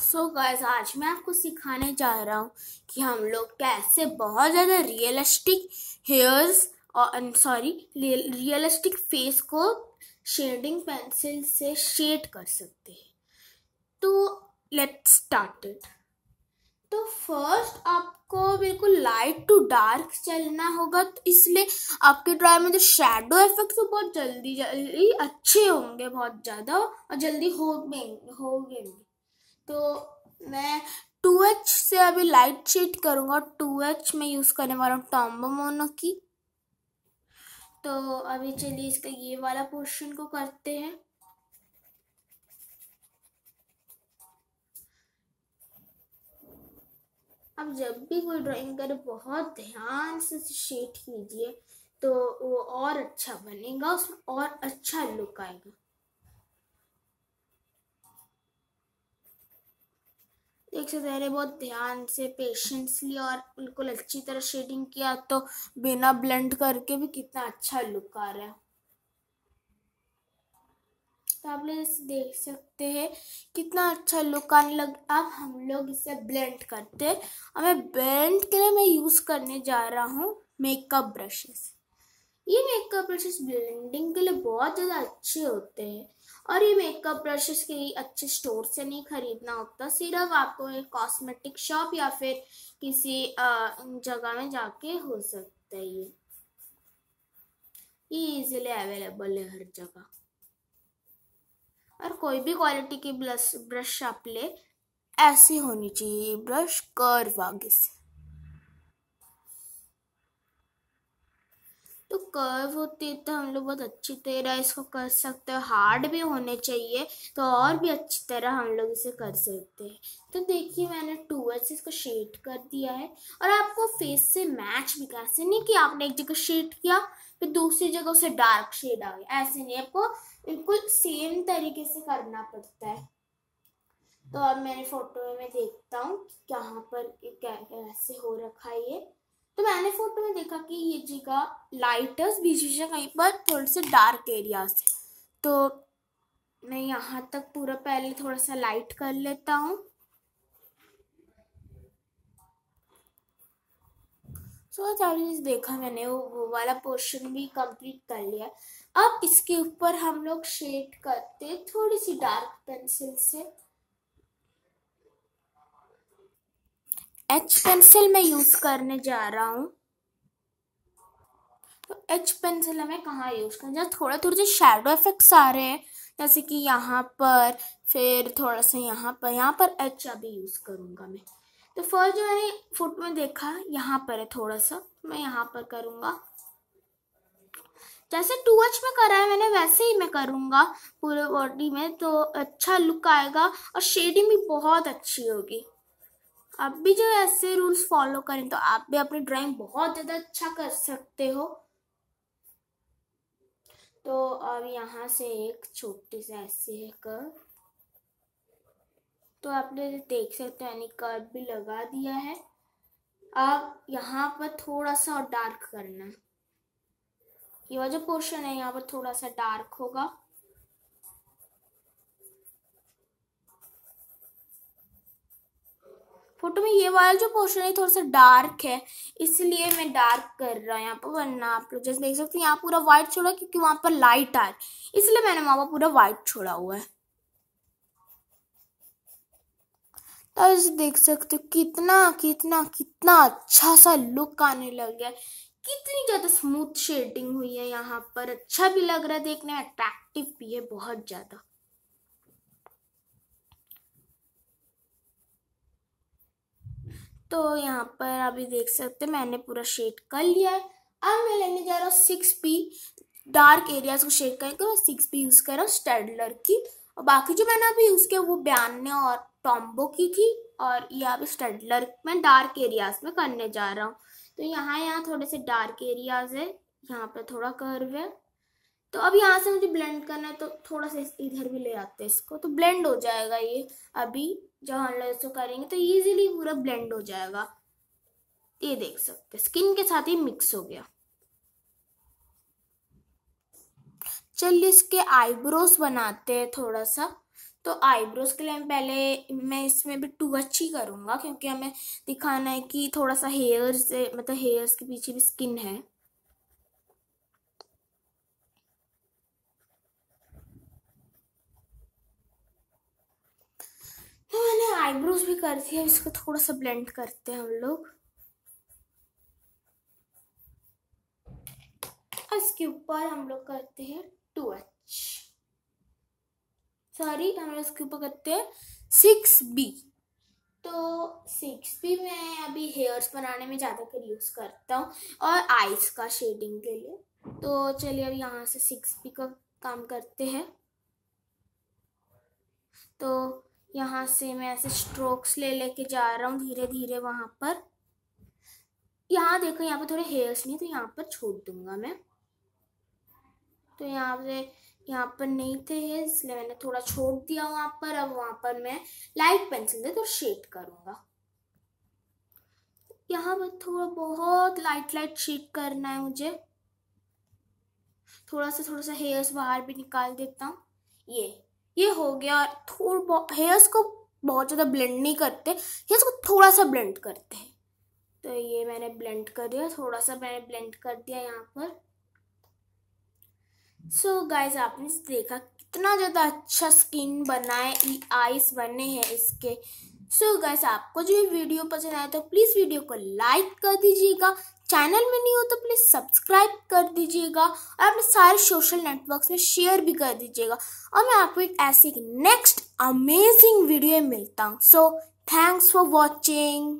सो so guys आज मैं आपको सिखाने जा रहा हूँ कि हम लोग कैसे बहुत ज़्यादा रियलिस्टिक हेयर्स और सॉरी रियलिस्टिक फेस को शेडिंग पेंसिल से शेड कर सकते हैं तो लेट्स स्टार्ट तो फर्स्ट आपको बिल्कुल लाइट टू डार्क चलना होगा तो इसलिए आपके ड्राइंग में जो शेडो इफेक्ट्स वो बहुत जल्दी जल्दी अच्छे होंगे बहुत ज़्यादा और जल्दी हो गए होंगे तो मैं टू एच से अभी लाइट शेड करूँगा टू एच में यूज़ करने वाला हूँ मोनो की तो अभी चलिए इसका ये वाला पोर्शन को करते हैं अब जब भी कोई ड्राइंग करे बहुत ध्यान से शेड कीजिए तो वो और अच्छा बनेगा उसमें और अच्छा लुक आएगा देख सकते हैं बहुत ध्यान से पेशेंसली और बिल्कुल अच्छी तरह शेडिंग किया तो बिना ब्लेंड करके भी कितना अच्छा लुक आ रहा है तो आप लोग देख सकते हैं कितना अच्छा लुक आने लग अब हम लोग इसे ब्लेंड करते हैं और मैं ब्लेंड के लिए मैं यूज़ करने जा रहा हूँ मेकअप ब्रशेस ये मेकअप ब्रशेस ब्लेंडिंग के लिए बहुत ज़्यादा अच्छे होते हैं और ये मेकअप ब्रशेस के अच्छे स्टोर से नहीं खरीदना होता सिर्फ आपको एक कॉस्मेटिक शॉप या फिर किसी जगह में जाके हो सकता है ये ये इजीली अवेलेबल है हर जगह और कोई भी क्वालिटी की ब्रश ब्रश आप ले ऐसी होनी चाहिए ब्रश कर्व आगे से तो कर्व होती है तो हम लोग बहुत अच्छी तरह इसको कर सकते हैं हार्ड भी होने चाहिए तो और भी अच्छी तरह हम लोग इसे कर सकते हैं तो देखिए मैंने टू एच इसको शेड कर दिया है और आपको फेस से मैच भी कर ऐसे नहीं कि आपने एक जगह शेड किया फिर दूसरी जगह उसे डार्क शेड आ गया ऐसे नहीं आपको बिल्कुल सेम तरीके से करना पड़ता है तो अब मेरे फोटो में मैं देखता हूँ कहाँ पर कैसे हो रखा है ये तो मैंने फोटो में देखा कि ये जगह का लाइटर्स बीच बीच में कहीं पर थोड़े से डार्क एरियाज तो मैं यहाँ तक पूरा पहले थोड़ा सा लाइट कर लेता हूँ सो so, चालीस देखा मैंने वो वो वाला पोर्शन भी कंप्लीट कर लिया अब इसके ऊपर हम लोग शेड करते थोड़ी सी डार्क पेंसिल से एच पेंसिल मैं यूज करने जा रहा हूँ तो एच पेंसिल हमें कहाँ यूज करना जैसे थोड़े थोड़े से शेडो इफेक्ट्स आ रहे हैं जैसे कि यहाँ पर फिर थोड़ा सा यहाँ पर यहाँ पर एच अभी यूज करूंगा मैं तो फर्स्ट जो मैंने फोटो में देखा यहाँ पर है थोड़ा सा तो मैं यहाँ पर करूंगा जैसे टू एच में करा है मैंने वैसे ही मैं करूंगा पूरे बॉडी में तो अच्छा लुक आएगा और शेडिंग भी बहुत अच्छी होगी आप भी जो ऐसे रूल्स फॉलो करें तो आप भी अपनी ड्राइंग बहुत ज़्यादा अच्छा कर सकते हो तो अब यहाँ से एक छोटी से ऐसी है कर तो आपने देख सकते हो यानी कर भी लगा दिया है अब यहाँ पर थोड़ा सा और डार्क करना ये वो जो पोर्शन है यहाँ पर थोड़ा सा डार्क होगा फोटो में ये वाला जो पोर्शन है थोड़ा सा डार्क है इसलिए मैं डार्क कर रहा हूँ यहाँ पर वरना आप लोग जैसे देख सकते हैं यहाँ पूरा व्हाइट छोड़ा क्योंकि वहाँ पर लाइट आ रही इसलिए मैंने वहाँ पर पूरा व्हाइट छोड़ा हुआ है तो जैसे देख सकते हो कितना कितना कितना अच्छा सा लुक आने लग गया कितनी ज़्यादा स्मूथ शेडिंग हुई है यहाँ पर अच्छा भी लग रहा है देखने में अट्रैक्टिव भी है बहुत ज़्यादा तो यहाँ पर अभी देख सकते हैं मैंने पूरा शेड कर लिया है अब मैं लेने जा रहा हूँ सिक्स पी डार्क एरियाज को शेड करके मैं सिक्स पी यूज़ कर रहा हूँ स्टेडलर की और बाकी जो मैंने अभी यूज़ किया वो बयानने और टॉम्बो की थी और ये अभी स्टेडलर मैं डार्क एरियाज में करने जा रहा हूँ तो यहाँ यहाँ थोड़े से डार्क एरियाज है यहाँ पर थोड़ा कर्व है तो अब यहाँ से मुझे ब्लेंड करना है तो थोड़ा सा इधर भी ले आते हैं इसको तो ब्लेंड हो जाएगा ये अभी जब हम लोग इसको करेंगे तो ईजिली पूरा ब्लेंड हो जाएगा ये देख सकते स्किन के साथ ही मिक्स हो गया चलिए इसके आईब्रोज बनाते हैं थोड़ा सा तो आईब्रोज के लिए पहले मैं इसमें भी टू अच्छ ही करूँगा क्योंकि हमें दिखाना है कि थोड़ा सा हेयर से मतलब हेयर्स के पीछे भी स्किन है तो मैंने आईब्रोज भी कर दी है इसको थोड़ा सा ब्लेंड करते हैं हम लोग इसके ऊपर हम लोग करते हैं टू एच सॉरी हम लोग इसके ऊपर करते हैं सिक्स बी तो सिक्स बी मैं अभी हेयर्स बनाने में ज़्यादातर यूज़ करता हूँ और आईज का शेडिंग के लिए तो चलिए अब यहाँ से सिक्स बी का काम करते हैं तो यहाँ से मैं ऐसे स्ट्रोक्स ले लेके जा रहा हूँ धीरे धीरे वहाँ पर यहाँ देखो यहाँ पर थोड़े हेयर्स नहीं तो यहाँ पर छोड़ दूंगा मैं तो यहाँ पर यहाँ पर नहीं थे इसलिए मैंने थोड़ा छोड़ दिया वहाँ पर अब वहाँ पर मैं लाइट पेंसिल से तो शेड करूँगा यहाँ पर थोड़ा बहुत लाइट लाइट शेड करना है मुझे थोड़ा सा थोड़ा सा हेयर्स बाहर भी निकाल देता हूँ ये ये हो गया थोड़ा हेयर्स को बहुत ज़्यादा ब्लेंड नहीं करते हेयर्स को थोड़ा सा ब्लेंड करते हैं तो ये मैंने ब्लेंड कर दिया थोड़ा सा मैंने ब्लेंड कर दिया यहाँ पर सो so गाइज आपने देखा कितना ज़्यादा अच्छा स्किन बना है आइस बने हैं इसके सो so गाइज आपको जो ये वीडियो पसंद आया तो प्लीज़ वीडियो को लाइक कर दीजिएगा चैनल में नहीं हो तो प्लीज़ सब्सक्राइब कर दीजिएगा और अपने सारे सोशल नेटवर्क्स में शेयर भी कर दीजिएगा और मैं आपको एक ऐसी नेक्स्ट अमेजिंग वीडियो मिलता हूँ सो थैंक्स फॉर वॉचिंग